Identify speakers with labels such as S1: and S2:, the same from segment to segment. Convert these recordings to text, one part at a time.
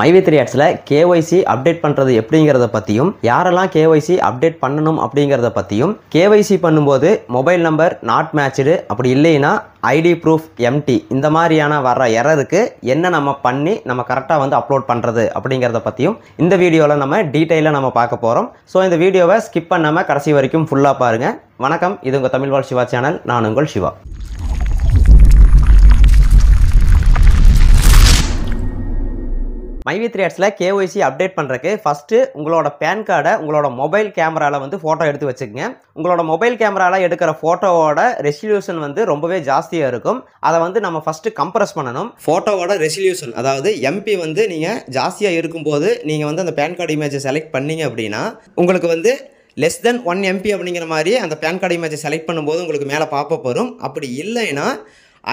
S1: மைவி த்ரீ ஆட்ஸில் KYC update பண்ணுறது எப்படிங்கிறத பற்றியும் யாரெல்லாம் கேஒய்சி அப்டேட் பண்ணணும் அப்படிங்கிறத பற்றியும் கேஒய்சி பண்ணும்போது மொபைல் நம்பர் நாட் மேட்ச்டு அப்படி இல்லைன்னா ஐடி ப்ரூஃப் எம்டி இந்த மாதிரியான வர்ற எரருக்கு என்ன நம்ம பண்ணி நம்ம கரெக்டாக வந்து அப்லோட் பண்ணுறது அப்படிங்கிறத பற்றியும் இந்த வீடியோவில் நம்ம டீட்டெயிலாக நம்ம பார்க்க போகிறோம் ஸோ இந்த வீடியோவை ஸ்கிப் பண்ணாமல் கடைசி வரைக்கும் ஃபுல்லாக பாருங்கள் வணக்கம் இது உங்கள் தமிழ் வாழ் சிவா சேனல் நான் உங்கள் சிவா மைவி த்ரீ ஆட்ஸில் கேஒய்சி அப்டேட் பண்ணுறக்கு ஃபஸ்ட்டு உங்களோட பேன் கார்டை உங்களோட மொபைல் கேமராவில் வந்து ஃபோட்டோ எடுத்து வச்சுக்கோங்க உங்களோட மொபைல் கேமராவில் எடுக்கிற ஃபோட்டோவோட ரெசல்யூஷன் வந்து ரொம்பவே ஜாஸ்தியாக இருக்கும் அதை வந்து நம்ம ஃபஸ்ட்டு கம்ப்ரஸ் பண்ணணும் ஃபோட்டோவோட ரெசல்யூஷன் அதாவது எம்பி வந்து நீங்கள் ஜாஸ்தியாக இருக்கும்போது நீங்கள் வந்து அந்த பேன் கார்டு இமேஜை செலக்ட் பண்ணீங்க அப்படின்னா உங்களுக்கு வந்து லெஸ் தென் ஒன் எம்பி அப்படிங்கிற மாதிரி அந்த பேன் கார்டு இமேஜை செலக்ட் பண்ணும்போது உங்களுக்கு மேலே பார்ப்ப வரும் அப்படி இல்லைன்னா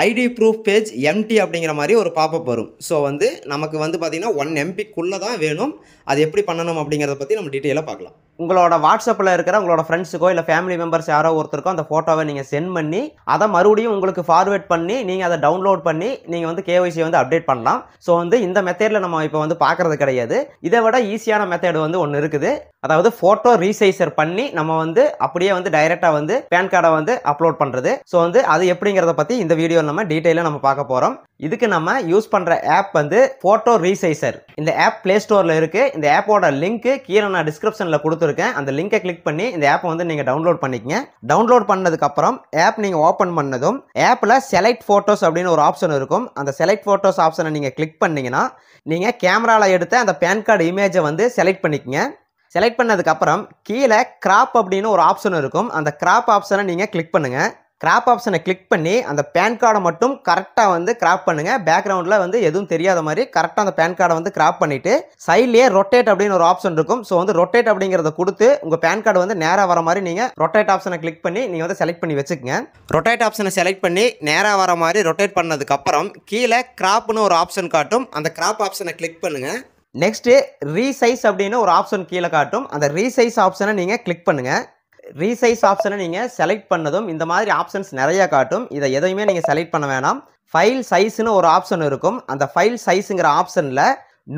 S1: ஐடி ப்ரூஃப் பேஜ் எம்டி அப்படிங்கிற மாதிரி ஒரு பாப்பப் வரும் ஸோ வந்து நமக்கு வந்து பார்த்திங்கன்னா ஒன் எம்பிக்குள்ளே தான் வேணும் அது எப்படி பண்ணணும் அப்படிங்கிறத பற்றி நம்ம டீட்டெயிலாக பார்க்கலாம் உங்களோட வாட்ஸ்அப்பில் இருக்கிற உங்களோட ஃப்ரெண்ட்ஸுக்கோ இல்லை ஃபேமிலி மெம்பர்ஸ் யாரோ ஒருத்தருக்கோ அந்த ஃபோட்டோவை நீங்கள் சென்ட் பண்ணி அதை மறுபடியும் உங்களுக்கு ஃபார்வேர்ட் பண்ணி நீங்கள் அதை டவுன்லோட் பண்ணி நீங்கள் வந்து கேஒய்சி வந்து அப்டேட் பண்ணலாம் ஸோ வந்து இந்த மெத்தேடில் நம்ம இப்போ வந்து பார்க்குறது கிடையாது இதை விட ஈஸியான மெத்தேடு வந்து ஒன்று இருக்குது அதாவது ஃபோட்டோ ரீசைசர் பண்ணி நம்ம வந்து அப்படியே வந்து டைரெக்டாக வந்து பேன் கார்டை வந்து அப்லோட் பண்ணுறது ஸோ வந்து அது எப்படிங்கிறத பற்றி இந்த வீடியோ நம்ம டீட்டெயிலாக நம்ம பார்க்க போகிறோம் இதுக்கு நம்ம யூஸ் பண்ணுற ஆப் வந்து ஃபோட்டோ ரீசைசர் இந்த ஆப் ப்ளே ஸ்டோரில் இருக்குது இந்த ஆப்போட லிங்க்கு கீழே நான் டிஸ்கிரிப்ஷனில் கொடுத்துருக்கேன் அந்த லிங்கை கிளிக் பண்ணி இந்த ஆப்பை வந்து நீங்கள் டவுன்லோட் பண்ணிக்கங்க டவுன்லோட் பண்ணதுக்கப்புறம் ஆப் நீங்கள் ஓப்பன் பண்ணதும் ஆப்பில் செலக்ட் ஃபோட்டோஸ் அப்படின்னு ஒரு ஆப்ஷன் இருக்கும் அந்த செலக்ட் ஃபோட்டோஸ் ஆப்ஷனை நீங்கள் கிளிக் பண்ணிங்கன்னா நீங்கள் கேமராவில் எடுத்த அந்த பேன் கார்டு இமேஜை வந்து செலக்ட் பண்ணிக்கங்க செலக்ட் பண்ணதுக்கப்புறம் கீழே கிராப் அப்படின்னு ஒரு ஆப்ஷன் இருக்கும் அந்த கிராப் ஆப்ஷனை நீங்கள் கிளிக் பண்ணுங்கள் கிராப் ஆப்ஷனை கிளிக் பண்ணி அந்த பேன் கார்டை மட்டும் கரெக்டாக வந்து கிராப் பண்ணுங்கள் பேக்ரவுண்டில் வந்து எதுவும் தெரியாத மாதிரி கரெக்டாக அந்த பேன் கார்டை வந்து கிராப் பண்ணிவிட்டு சைட்லேயே ரொட்டேட் அப்படின்னு ஒரு ஆப்ஷன் இருக்கும் ஸோ வந்து ரொட்டேட் அப்படிங்கிறத கொடுத்து உங்கள் பேன் கார்டு வந்து நேராக வர மாதிரி நீங்கள் ரொட்டேட் ஆப்ஷனை கிளிக் பண்ணி நீங்கள் வந்து செலக்ட் பண்ணி வச்சுக்கோங்க ரொட்டேட் ஆப்ஷனை செலக்ட் பண்ணி நேராக வர மாதிரி ரொட்டேட் பண்ணதுக்கப்புறம் கீழே கிராப்னு ஒரு ஆப்ஷன் காட்டும் அந்த கிராப் ஆப்ஷனை கிளிக் பண்ணுங்கள் நெக்ஸ்ட்டு ரீசைஸ் அப்படின்னு ஒரு ஆப்ஷன் கீழே காட்டும் அந்த ரீசைஸ் ஆப்ஷனை நீங்கள் கிளிக் பண்ணுங்கள் ரீசைஸ் ஆப்ஷனை நீங்கள் செலக்ட் பண்ணதும் இந்த மாதிரி ஆப்ஷன்ஸ் நிறையா காட்டும் இதை எதையுமே நீங்கள் செலக்ட் பண்ண வேணாம் ஃபைல் சைஸ்னு ஒரு ஆப்ஷன் இருக்கும் அந்த ஃபைல் சைஸுங்கிற ஆப்ஷனில்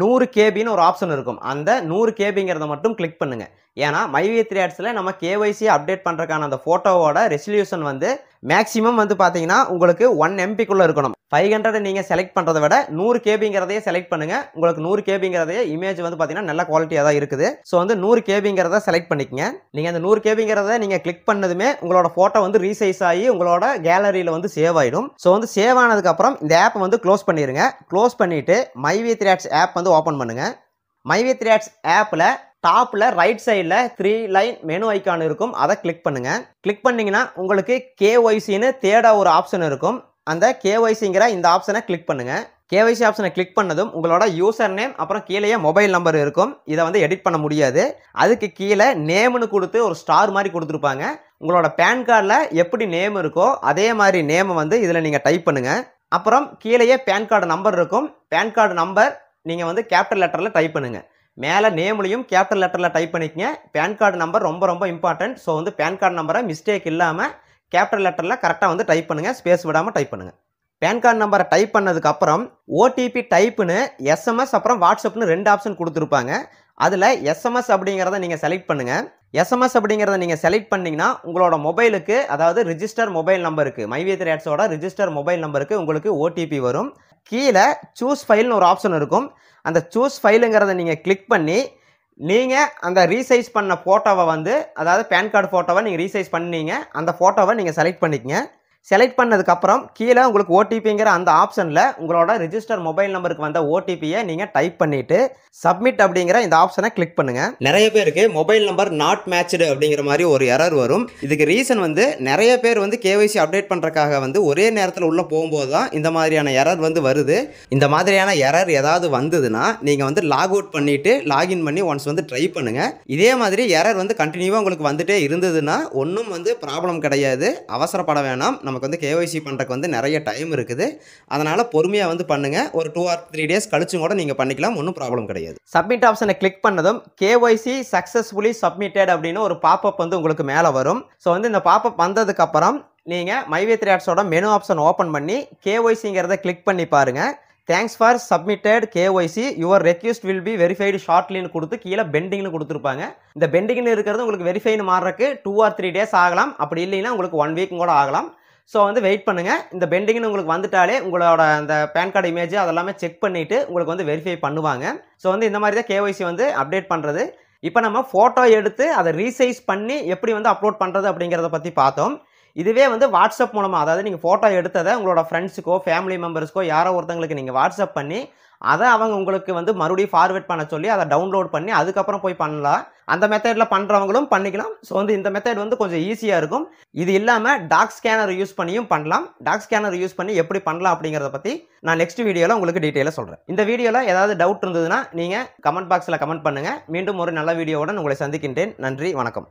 S1: நூறு கேபின்னு ஒரு ஆப்ஷன் இருக்கும் அந்த நூறு கேபிங்கிறத மட்டும் கிளிக் பண்ணுங்கள் ஏன்னா மைவி த்ரீ ஆட்ஸில் நம்ம கேஒய்சி அப்டேட் பண்ணுறக்கான அந்த ஃபோட்டோவோட ரெசல்யூஷன் வந்து மேக்ஸிமம் வந்து பார்த்தீங்கன்னா உங்களுக்கு ஒன் எம்பிக்குள்ளே இருக்கணும் ஃபைவ் ஹண்ட்ரட் நீங்கள் செலக்ட் பண்ணுறத விட நூறு கேபிங்கிறதையே செலக்ட் பண்ணுங்கள் உங்களுக்கு நூறு கேபிங்கிறதையே இமேஜ் வந்து பார்த்தீங்கன்னா நல்ல குவாலிட்டியாக தான் இருக்குது ஸோ வந்து நூறு கேபிங்கிறத செலக்ட் பண்ணிக்கங்க நீங்கள் அந்த நூறு கேபிங்கிறத நீங்கள் கிளிக் பண்ணதுமே உங்களோட ஃபோட்டோ வந்து ரீசைஸ் ஆகி உங்களோட கேலரியில் வந்து சேவ் ஆகிடும் ஸோ வந்து சேவ் ஆனதுக்கப்புறம் இந்த ஆப் வந்து க்ளோஸ் பண்ணிடுங்க க்ளோஸ் பண்ணிவிட்டு மை வி ஆப் வந்து ஓப்பன் பண்ணுங்கள் மை வி ஆப்பில் டாப்பில் ரைட் சைடில் த்ரீ லைன் மெனு ஐக்கான் இருக்கும் அதை கிளிக் பண்ணுங்கள் கிளிக் பண்ணிங்கன்னா உங்களுக்கு கேஒய்சின்னு தேட ஒரு ஆப்ஷன் இருக்கும் அந்த கேஒய்சிங்கிற இந்த ஆப்ஷனை கிளிக் பண்ணுங்கள் கேவைசி ஆப்ஷனை கிளிக் பண்ணதும் உங்களோட யூசர் நேம் அப்புறம் கீழேயே மொபைல் நம்பர் இருக்கும் இதை வந்து எடிட் பண்ண முடியாது அதுக்கு கீழே நேம்னு கொடுத்து ஒரு ஸ்டார் மாதிரி கொடுத்துருப்பாங்க உங்களோட பேன் கார்டில் எப்படி நேம் இருக்கோ அதே மாதிரி நேமை வந்து இதில் நீங்கள் டைப் பண்ணுங்கள் அப்புறம் கீழேயே பேன் கார்டு நம்பர் இருக்கும் பேன் கார்டு நம்பர் நீங்கள் வந்து கேப்டல் லெட்டரில் டைப் பண்ணுங்கள் மேலே நேம்லையும் கேப்டல் லெட்டரில் டைப் பண்ணிக்கங்க பேன் கார்டு நம்பர் ரொம்ப ரொம்ப இம்பார்ட்டன்ட் ஸோ வந்து பேன் கார்டு நம்பரை மிஸ்டேக் இல்லாமல் கேபிட்டல் லெட்டரில் கரெக்டாக வந்து டைப் பண்ணுங்கள் ஸ்பேஸ் விடாமல் டைப் பண்ணுங்கள் பேன் கார்டு நம்பரை டைப் பண்ணதுக்கப்புறம் ஓடிபி டைப்புன்னு எஸ்எம்எஸ் அப்புறம் வாட்ஸ்அப்னு ரெண்டு ஆப்ஷன் கொடுத்துருப்பாங்க அதில் எஸ்எம்எஸ் அப்படிங்கிறத நீங்கள் செலக்ட் பண்ணுங்கள் எஸ்எம்எஸ் அப்படிங்கிறத நீங்கள் செலக்ட் பண்ணிங்கன்னா உங்களோட மொபைலுக்கு அதாவது ரிஜிஸ்டர் மொபைல் நம்பருக்கு மைவேத் ரேட்ஸோட ரிஜிஸ்டர் மொபைல் நம்பருக்கு உங்களுக்கு ஓடிபி வரும் கீழே சூஸ் ஃபைல்னு ஒரு ஆப்ஷன் இருக்கும் அந்த சூஸ் ஃபைலுங்கிறத நீங்கள் கிளிக் பண்ணி நீங்கள் அந்த ரீசைஸ் பண்ண ஃபோட்டோவை வந்து அதாவது பேன் கார்டு ஃபோட்டோவை நீங்கள் ரீசைஸ் பண்ணீங்க அந்த ஃபோட்டோவை நீங்கள் செலக்ட் பண்ணிக்கங்க செலக்ட் பண்ணதுக்கப்புறம் கீழே உங்களுக்கு ஓடிபிங்கிற அந்த ஆப்ஷனில் உங்களோட ரிஜிஸ்டர் மொபைல் நம்பருக்கு வந்த ஓடிபியை நீங்கள் டைப் பண்ணிவிட்டு சப்மிட் அப்படிங்கிற இந்த ஆப்ஷனை கிளிக் பண்ணுங்கள் நிறைய பேருக்கு மொபைல் நம்பர் நாட் மேட்ச்சு அப்படிங்கிற மாதிரி ஒரு எரர் வரும் இதுக்கு ரீசன் வந்து நிறைய பேர் வந்து கேவைசி அப்டேட் பண்ணுறக்காக வந்து ஒரே நேரத்தில் உள்ளே போகும்போது தான் இந்த மாதிரியான எரர் வந்து வருது இந்த மாதிரியான எரர் ஏதாவது வந்ததுன்னா நீங்கள் வந்து லாக் அவுட் பண்ணிவிட்டு லாகின் பண்ணி ஒன்ஸ் வந்து ட்ரை பண்ணுங்கள் இதே மாதிரி எரர் வந்து கண்டினியூவாக உங்களுக்கு வந்துகிட்டே இருந்ததுன்னா ஒன்றும் வந்து ப்ராப்ளம் கிடையாது அவசரப்பட வேணாம் நம்ம நமக்கு வந்து கேஒய்சி பண்ணுறக்கு வந்து நிறைய டைம் இருக்குது அதனால் பொறுமையாக வந்து பண்ணுங்கள் ஒரு டூ ஆர் த்ரீ டேஸ் கழிச்சும் கூட நீங்கள் பண்ணிக்கலாம் ஒன்றும் ப்ராப்ளம் கிடையாது சப்மிட் ஆப்ஷனை கிளிக் பண்ணதும் கேஒய்சி சக்ஸஸ்ஃபுல்லி சப்மிட்டட் அப்படின்னு ஒரு பாப்பப் வந்து உங்களுக்கு மேலே வரும் ஸோ வந்து இந்த பாப்பப் வந்ததுக்கப்புறம் நீங்கள் மைவே த்ரீ ஆட்ஸோட மெனு ஆப்ஷன் ஓப்பன் பண்ணி கேஒய்சிங்கிறத கிளிக் பண்ணி பாருங்கள் thanks for submitted KYC your request will be verified ஷார்ட்லின்னு கொடுத்து கீழே பெண்டிங்னு கொடுத்துருப்பாங்க இந்த பெண்டிங்னு இருக்கிறது உங்களுக்கு வெரிஃபைன்னு மாறுறக்கு டூ ஆர் த்ரீ டேஸ் ஆகலாம் அப்படி இல்லைன்னா உங்களுக்கு ஒன் வீக்கும் கூட ஆகலாம் ஸோ வந்து வெயிட் பண்ணுங்கள் இந்த பெண்டிங்னு உங்களுக்கு வந்துட்டாலே உங்களோட அந்த பேன் கார்டு இமேஜ் அதெல்லாமே செக் பண்ணிவிட்டு உங்களுக்கு வந்து வெரிஃபை பண்ணுவாங்க ஸோ வந்து இந்த மாதிரி தான் கேஒய்சி வந்து அப்டேட் பண்ணுறது இப்போ நம்ம ஃபோட்டோ எடுத்து அதை ரீசைஸ் பண்ணி எப்படி வந்து அப்லோட் பண்ணுறது அப்படிங்கிறத பற்றி பார்த்தோம் இதுவே வந்து வாட்ஸ்அப் மூலமாக அதாவது நீங்கள் ஃபோட்டோ எடுத்ததை உங்களோட ஃப்ரெண்ட்ஸுக்கோ ஃபேமிலி மெம்பர்ஸ்க்கோ யாரோ ஒருத்தங்களுக்கு நீங்கள் வாட்ஸ்அப் பண்ணி அதை அவங்க உங்களுக்கு வந்து மறுபடியும் ஃபார்வேர்ட் பண்ண சொல்லி அதை டவுன்லோட் பண்ணி அதுக்கப்புறம் போய் பண்ணலாம் அந்த மெத்தடில் பண்ணுறவங்களும் பண்ணிக்கலாம் ஸோ வந்து இந்த மெத்தட் வந்து கொஞ்சம் ஈஸியாக இருக்கும் இது இல்லாமல் டாக் ஸ்கேனர் யூஸ் பண்ணியும் பண்ணலாம் டாக் ஸ்கேனர் யூஸ் பண்ணி எப்படி பண்ணலாம் அப்படிங்கிறத பற்றி நான் நெக்ஸ்ட் வீடியோவில் உங்களுக்கு டீட்டெயிலாக சொல்கிறேன் இந்த வீடியோவில் ஏதாவது டவுட் இருந்ததுன்னா நீங்கள் கமெண்ட் பாக்ஸில் கமெண்ட் பண்ணுங்கள் மீண்டும் ஒரு நல்ல வீடியோவுடன் உங்களை சந்திக்கின்றேன் நன்றி வணக்கம்